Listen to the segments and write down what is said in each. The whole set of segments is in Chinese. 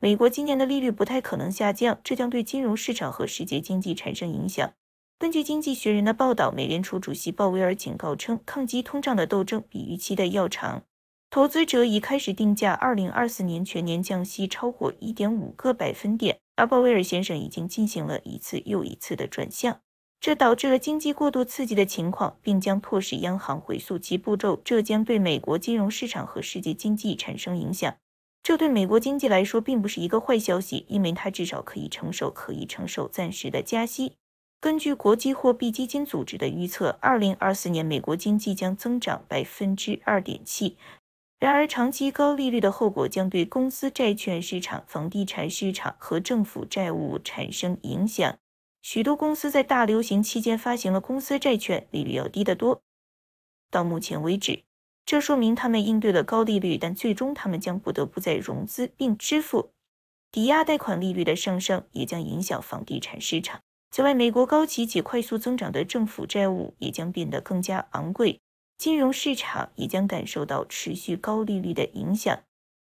美国今年的利率不太可能下降，这将对金融市场和世界经济产生影响。根据《经济学人》的报道，美联储主席鲍威尔警告称，抗击通胀的斗争比预期的要长。投资者已开始定价，二零二四年全年降息超过一点五个百分点。而鲍威尔先生已经进行了一次又一次的转向，这导致了经济过度刺激的情况，并将迫使央行回溯其步骤。这将对美国金融市场和世界经济产生影响。这对美国经济来说并不是一个坏消息，因为它至少可以承受、可以承受暂时的加息。根据国际货币基金组织的预测，2024年美国经济将增长2.7%。然而，长期高利率的后果将对公司债券市场、房地产市场和政府债务产生影响。许多公司在大流行期间发行了公司债券，利率要低得多。到目前为止，这说明他们应对了高利率，但最终他们将不得不再融资并支付抵押贷款利率的上升，也将影响房地产市场。此外，美国高企且快速增长的政府债务也将变得更加昂贵，金融市场也将感受到持续高利率的影响。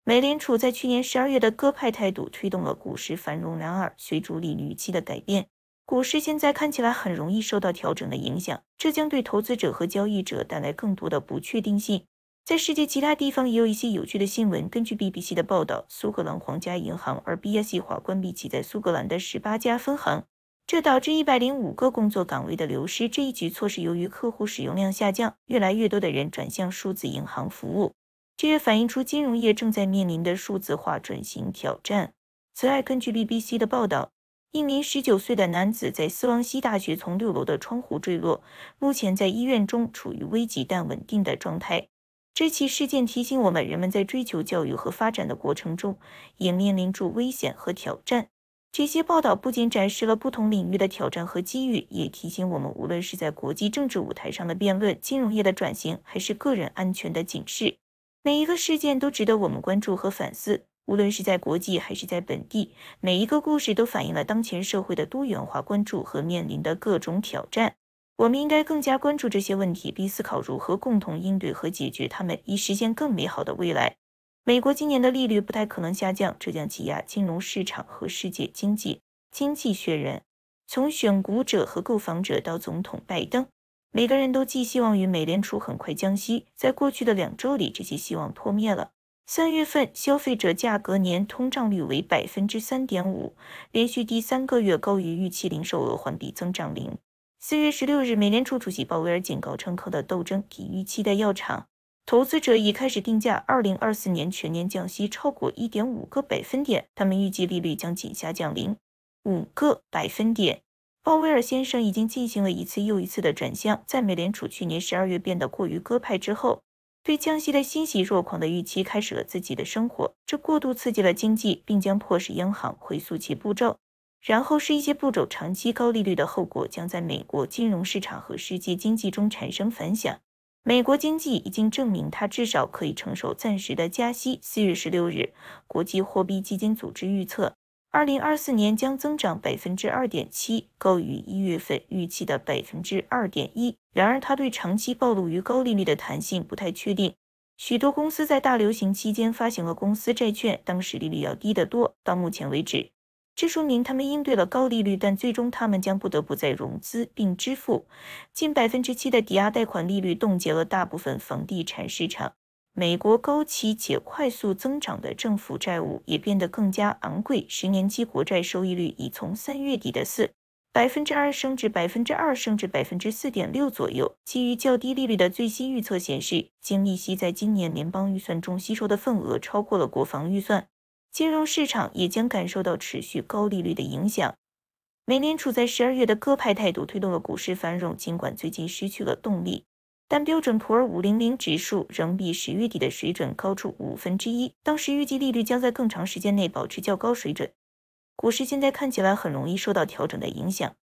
美联储在去年十二月的鸽派态度推动了股市繁荣，然而随着利率期的改变，股市现在看起来很容易受到调整的影响，这将对投资者和交易者带来更多的不确定性。在世界其他地方也有一些有趣的新闻。根据 BBC 的报道，苏格兰皇家银行 （RBS） 计划关闭其在苏格兰的十八家分行，这导致一百零五个工作岗位的流失。这一举措是由于客户使用量下降，越来越多的人转向数字银行服务。这也反映出金融业正在面临的数字化转型挑战。此外，根据 BBC 的报道，一名十九岁的男子在斯旺西大学从六楼的窗户坠落，目前在医院中处于危急但稳定的状态。这起事件提醒我们，人们在追求教育和发展的过程中也面临着危险和挑战。这些报道不仅展示了不同领域的挑战和机遇，也提醒我们，无论是在国际政治舞台上的辩论、金融业的转型，还是个人安全的警示，每一个事件都值得我们关注和反思。无论是在国际还是在本地，每一个故事都反映了当前社会的多元化关注和面临的各种挑战。我们应该更加关注这些问题，并思考如何共同应对和解决它们，以实现更美好的未来。美国今年的利率不太可能下降，这将挤压金融市场和世界经济。经济学人，从选股者和购房者到总统拜登，每个人都寄希望于美联储很快降息。在过去的两周里，这些希望破灭了。三月份消费者价格年通胀率为百分之三点五，连续第三个月高于预期，零售额环比增长零。四月十六日，美联储主席鲍威尔警告，乘客的斗争比预期的要长。投资者已开始定价，二零二四年全年降息超过一点五个百分点。他们预计利率将仅下降零五个百分点。鲍威尔先生已经进行了一次又一次的转向，在美联储去年十二月变得过于鸽派之后，对降息的欣喜若狂的预期开始了自己的生活。这过度刺激了经济，并将迫使央行回溯其步骤。然后是一些步骤。长期高利率的后果将在美国金融市场和世界经济中产生反响。美国经济已经证明它至少可以承受暂时的加息。四月十六日，国际货币基金组织预测，二零二四年将增长百分之二点七，高于一月份预期的百分之二点一。然而，它对长期暴露于高利率的弹性不太确定。许多公司在大流行期间发行了公司债券，当时利率要低得多。到目前为止。这说明他们应对了高利率，但最终他们将不得不再融资并支付近百分之七的抵押贷款利率，冻结了大部分房地产市场。美国高企且快速增长的政府债务也变得更加昂贵，十年期国债收益率已从三月底的四百分之二升至百分之二升至百分之四点六左右。基于较低利率的最新预测显示，净利息在今年联邦预算中吸收的份额超过了国防预算。金融市场也将感受到持续高利率的影响。美联储在十二月的鸽派态度推动了股市繁荣，尽管最近失去了动力，但标准普尔500指数仍比十月底的水准高出五分之一。当时预计利率将在更长时间内保持较高水准。股市现在看起来很容易受到调整的影响。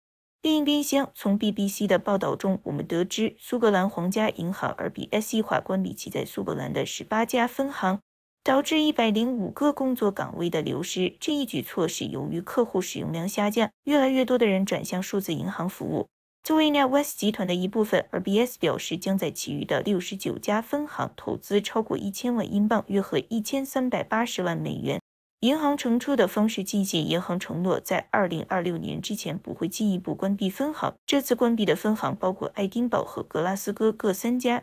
另一边厢，从 BBC 的报道中，我们得知苏格兰皇家银行而 b s e 化关闭其在苏格兰的十八家分行。导致一百零五个工作岗位的流失。这一举措是由于客户使用量下降，越来越多的人转向数字银行服务。作为 n e t w e s t 集团的一部分，RBS 表示将在其余的六十九家分行投资超过一千万英镑（约合一千三百八十万美元）。银行承出的方式进行。银行承诺在二零二六年之前不会进一步关闭分行。这次关闭的分行包括爱丁堡和格拉斯哥各三家。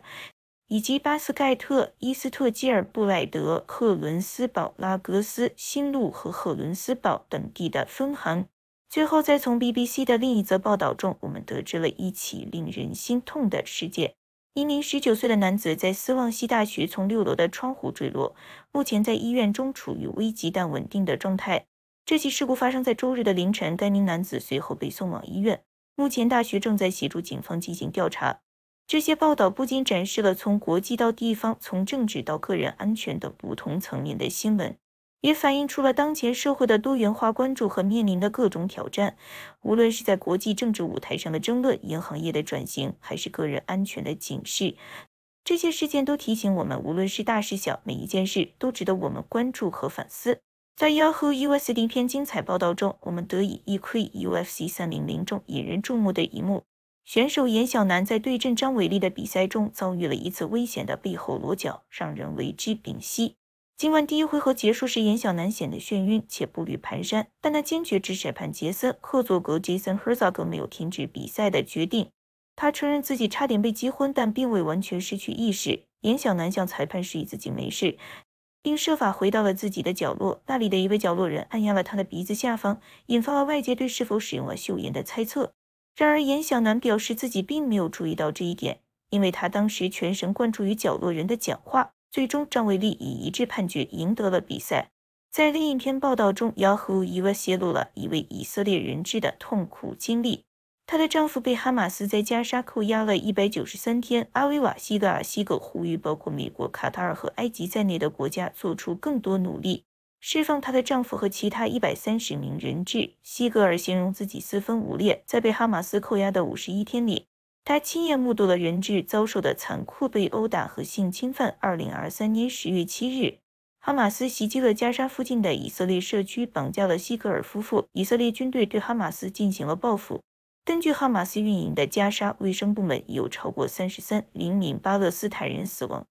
以及巴斯盖特、伊斯特基尔、布莱德、赫伦斯堡、拉格斯、新路和赫伦斯堡等地的分行。最后，再从 BBC 的另一则报道中，我们得知了一起令人心痛的事件：一名19岁的男子在斯旺西大学从六楼的窗户坠落，目前在医院中处于危急但稳定的状态。这起事故发生在周日的凌晨，该名男子随后被送往医院。目前，大学正在协助警方进行调查。这些报道不仅展示了从国际到地方、从政治到个人安全的不同层面的新闻，也反映出了当前社会的多元化关注和面临的各种挑战。无论是在国际政治舞台上的争论、银行业的转型，还是个人安全的警示，这些事件都提醒我们，无论是大事小，每一件事都值得我们关注和反思。在 Yahoo US 一篇精彩报道中，我们得以一窥 UFC 三零零中引人注目的一幕。选手严小楠在对阵张伟丽的比赛中遭遇了一次危险的背后裸脚，让人为之屏息。今晚第一回合结束时，严小楠显得眩晕且步履蹒跚，但她坚决支持判杰森赫佐格 Jason Herzog 没有停止比赛的决定。他承认自己差点被击昏，但并未完全失去意识。严小楠向裁判示意自己没事，并设法回到了自己的角落。那里的一位角落人按压了他的鼻子下方，引发了外界对是否使用了秀妍的猜测。然而，严小楠表示自己并没有注意到这一点，因为他当时全神贯注于角落人的讲话。最终，张伟丽以一致判决赢得了比赛。在另一篇报道中雅 a 伊娃泄露了一位以色列人质的痛苦经历。她的丈夫被哈马斯在加沙扣押了一百九十三天。阿维瓦希格阿西格呼吁包括美国、卡塔尔和埃及在内的国家做出更多努力。释放她的丈夫和其他一百三十名人质。西格尔形容自己四分五裂。在被哈马斯扣押的五十一天里，她亲眼目睹了人质遭受的残酷被殴打和性侵犯。二零二三年十月七日，哈马斯袭击了加沙附近的以色列社区，绑架了西格尔夫妇。以色列军队对哈马斯进行了报复。根据哈马斯运营的加沙卫生部门，有超过三十三零名巴勒斯坦人死亡。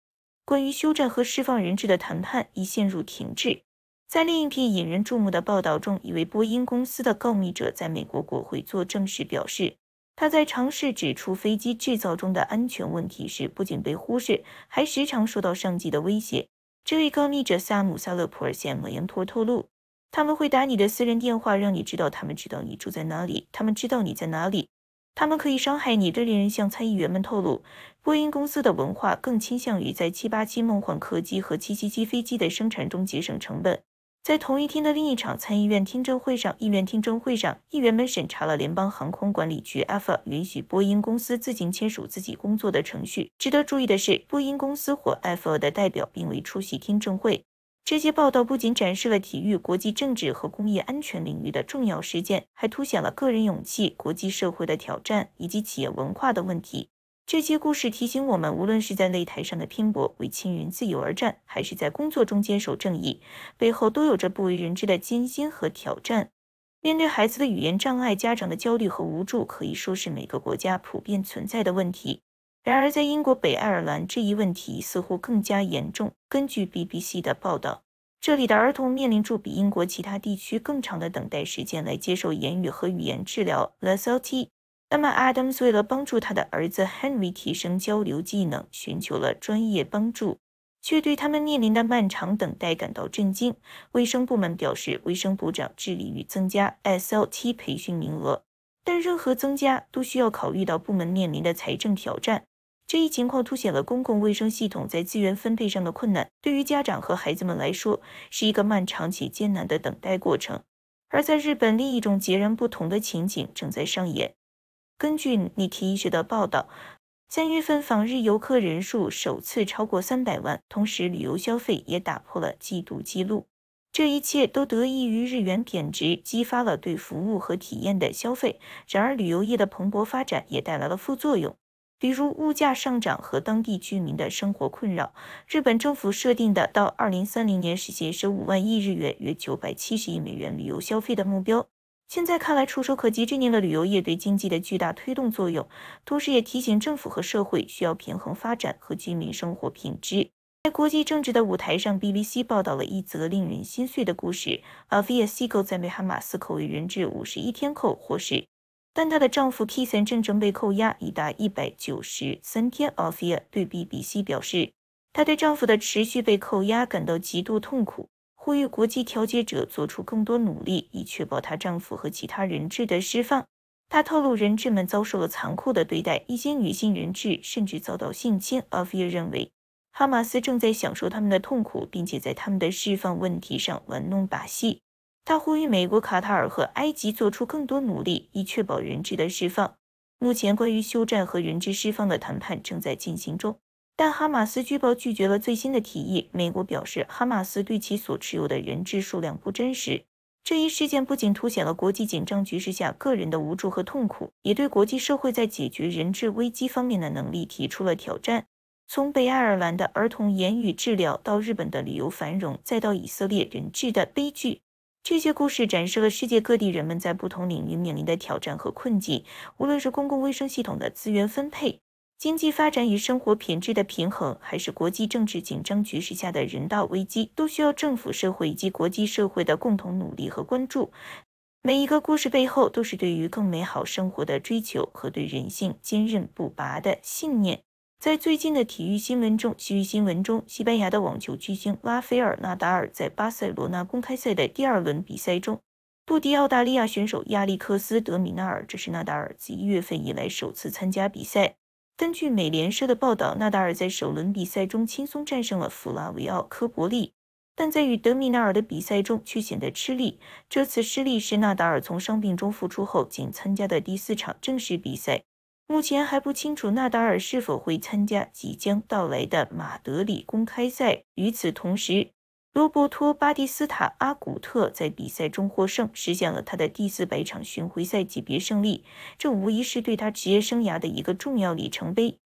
关于休战和释放人质的谈判已陷入停滞。在另一批引人注目的报道中，一位波音公司的告密者在美国国会作证时表示，他在尝试指出飞机制造中的安全问题时，不仅被忽视，还时常受到上级的威胁。这位告密者萨姆·萨勒普尔·县莫扬托透露，他们会打你的私人电话，让你知道他们知道你住在哪里，他们知道你在哪里，他们可以伤害你。这令人向参议员们透露，波音公司的文化更倾向于在七八七梦幻客机和七七七飞机的生产中节省成本。在同一天的另一场参议院听证会上，议员们审查了联邦航空管理局 f a 允许波音公司自行签署自己工作的程序。值得注意的是，波音公司或 f a 的代表并未出席听证会。这些报道不仅展示了体育、国际政治和工业安全领域的重要事件，还凸显了个人勇气、国际社会的挑战以及企业文化的问题。这些故事提醒我们，无论是在擂台上的拼搏，为青云自由而战，还是在工作中坚守正义，背后都有着不为人知的艰辛和挑战。面对孩子的语言障碍，家长的焦虑和无助可以说是每个国家普遍存在的问题。然而，在英国北爱尔兰，这一问题似乎更加严重。根据 BBC 的报道，这里的儿童面临住比英国其他地区更长的等待时间来接受言语和语言治疗。l a s a l t i 那么，Adams 为了帮助他的儿子 Henry 提升交流技能，寻求了专业帮助，却对他们面临的漫长等待感到震惊。卫生部门表示，卫生部长致力于增加 S L T 培训名额，但任何增加都需要考虑到部门面临的财政挑战。这一情况凸显了公共卫生系统在资源分配上的困难。对于家长和孩子们来说，是一个漫长且艰难的等待过程。而在日本，另一种截然不同的情景正在上演。根据你提学的报道，三月份访日游客人数首次超过三百万，同时旅游消费也打破了季度记录。这一切都得益于日元贬值，激发了对服务和体验的消费。然而，旅游业的蓬勃发展也带来了副作用，比如物价上涨和当地居民的生活困扰。日本政府设定的到二零三零年实现十五万亿日元（约九百七十亿美元）旅游消费的目标。现在看来，触手可及这年了旅游业对经济的巨大推动作用，同时也提醒政府和社会需要平衡发展和居民生活品质。在国际政治的舞台上，BBC 报道了一则令人心碎的故事 a l v i a s i g e l 在被哈马斯扣为人质51天后获释，但她的丈夫 Kisan 正被扣押已达193天。a l v i a 对 BBC 表示，她对丈夫的持续被扣押感到极度痛苦。呼吁国际调解者做出更多努力，以确保她丈夫和其他人质的释放。她透露，人质们遭受了残酷的对待，一些女性人质甚至遭到性侵。阿夫也认为，哈马斯正在享受他们的痛苦，并且在他们的释放问题上玩弄把戏。他呼吁美国、卡塔尔和埃及做出更多努力，以确保人质的释放。目前，关于休战和人质释放的谈判正在进行中。但哈马斯拒报拒绝了最新的提议。美国表示，哈马斯对其所持有的人质数量不真实。这一事件不仅凸显了国际紧张局势下个人的无助和痛苦，也对国际社会在解决人质危机方面的能力提出了挑战。从北爱尔兰的儿童言语治疗到日本的旅游繁荣，再到以色列人质的悲剧，这些故事展示了世界各地人们在不同领域面临的挑战和困境。无论是公共卫生系统的资源分配，经济发展与生活品质的平衡，还是国际政治紧张局势下的人道危机，都需要政府、社会以及国际社会的共同努力和关注。每一个故事背后，都是对于更美好生活的追求和对人性坚韧不拔的信念。在最近的体育新闻中，体育新闻中，西班牙的网球巨星拉斐尔·纳达尔在巴塞罗那公开赛的第二轮比赛中不敌澳大利亚选手亚历克斯·德米纳尔，这是纳达尔自一月份以来首次参加比赛。根据美联社的报道，纳达尔在首轮比赛中轻松战胜了弗拉维奥·科伯利，但在与德米纳尔的比赛中却显得吃力。这次失利是纳达尔从伤病中复出后仅参加的第四场正式比赛。目前还不清楚纳达尔是否会参加即将到来的马德里公开赛。与此同时，罗伯托·巴蒂斯塔·阿古特在比赛中获胜，实现了他的第四百场巡回赛级别胜利，这无疑是对他职业生涯的一个重要里程碑。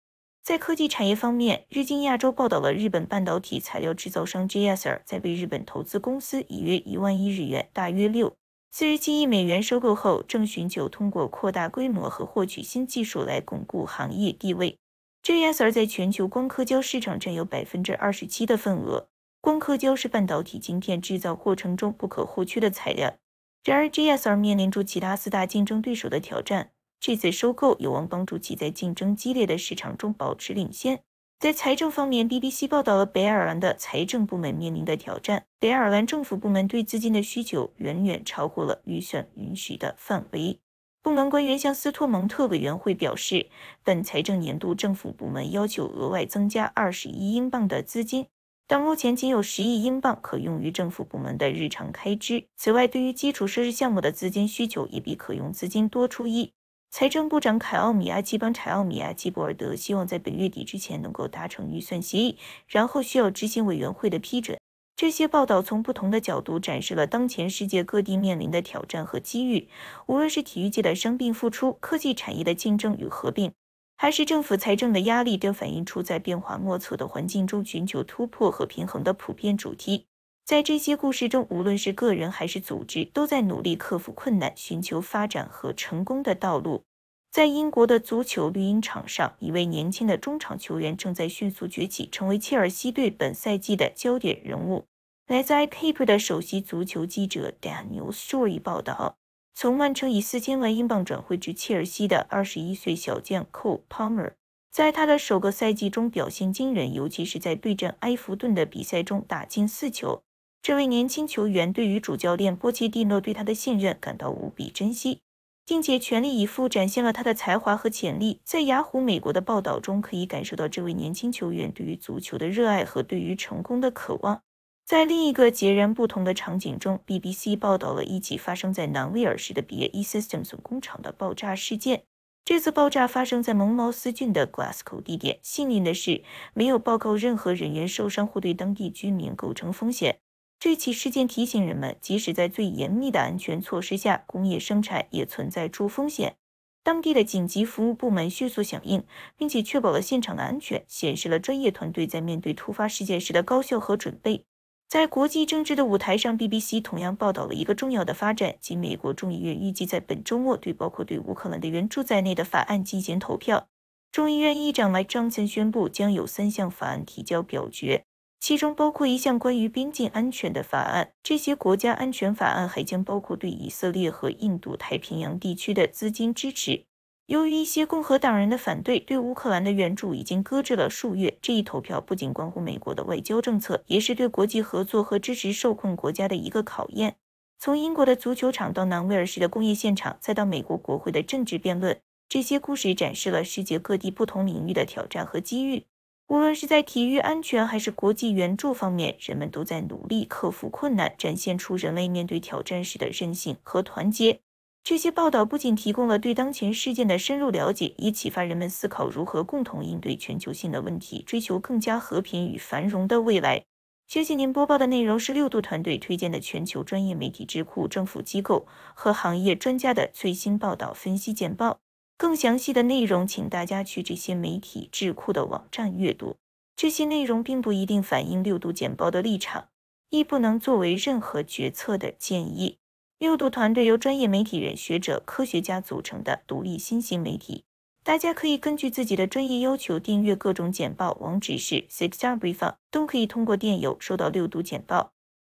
在科技产业方面，日经亚洲报道了日本半导体材料制造商 J.S.R 在被日本投资公司以约一万亿日元（大约六四十七亿美元）收购后，正寻求通过扩大规模和获取新技术来巩固行业地位。J.S.R 在全球光刻胶市场占有百分之二十七的份额。光刻胶是半导体晶片制造过程中不可或缺的材料。然而，GSR 面临住其他四大竞争对手的挑战。这次收购有望帮助其在竞争激烈的市场中保持领先。在财政方面，BBC 报道了北爱尔兰的财政部门面临的挑战。北爱尔兰政府部门对资金的需求远远超过了预算允许的范围。部门官员向斯托蒙特委员会表示，本财政年度政府部门要求额外增加二十一英镑的资金。但目前仅有十亿英镑可用于政府部门的日常开支。此外，对于基础设施项目的资金需求也比可用资金多出一。财政部长凯奥米阿基邦凯奥米阿基博尔德希望在本月底之前能够达成预算协议，然后需要执行委员会的批准。这些报道从不同的角度展示了当前世界各地面临的挑战和机遇，无论是体育界的伤病复出、科技产业的竞争与合并。还是政府财政的压力，都反映出在变化莫测的环境中寻求突破和平衡的普遍主题。在这些故事中，无论是个人还是组织，都在努力克服困难，寻求发展和成功的道路。在英国的足球绿茵场上，一位年轻的中场球员正在迅速崛起，成为切尔西队本赛季的焦点人物。来自《i h e Paper》的首席足球记者 Daniel Story 报道。从曼城以四千万英镑转会至切尔西的二十一岁小将 Cole Palmer，在他的首个赛季中表现惊人，尤其是在对阵埃弗顿的比赛中打进四球。这位年轻球员对于主教练波切蒂诺对他的信任感到无比珍惜，并且全力以赴展现了他的才华和潜力。在雅虎美国的报道中，可以感受到这位年轻球员对于足球的热爱和对于成功的渴望。在另一个截然不同的场景中，BBC 报道了一起发生在南威尔士的 BAE Systems 工厂的爆炸事件。这次爆炸发生在蒙茅斯郡的 Glasgow 地点，幸运的是没有报告任何人员受伤或对当地居民构成风险。这起事件提醒人们，即使在最严密的安全措施下，工业生产也存在诸风险。当地的紧急服务部门迅速响应，并且确保了现场的安全，显示了专业团队在面对突发事件时的高效和准备。在国际政治的舞台上，BBC 同样报道了一个重要的发展：即美国众议院预计在本周末对包括对乌克兰的援助在内的法案进行投票。众议院议长来张森宣布将有三项法案提交表决，其中包括一项关于边境安全的法案。这些国家安全法案还将包括对以色列和印度太平洋地区的资金支持。由于一些共和党人的反对，对乌克兰的援助已经搁置了数月。这一投票不仅关乎美国的外交政策，也是对国际合作和支持受困国家的一个考验。从英国的足球场到南威尔士的工业现场，再到美国国会的政治辩论，这些故事展示了世界各地不同领域的挑战和机遇。无论是在体育安全还是国际援助方面，人们都在努力克服困难，展现出人类面对挑战时的韧性和团结。这些报道不仅提供了对当前事件的深入了解，也启发人们思考如何共同应对全球性的问题，追求更加和平与繁荣的未来。谢谢您播报的内容是六度团队推荐的全球专业媒体、智库、政府机构和行业专家的最新报道分析简报。更详细的内容，请大家去这些媒体智库的网站阅读。这些内容并不一定反映六度简报的立场，亦不能作为任何决策的建议。六度团队由专业媒体人、学者、科学家组成的独立新型媒体，大家可以根据自己的专业要求订阅各种简报。网址是 s i x s e r m 都可以通过电邮收到六度简报。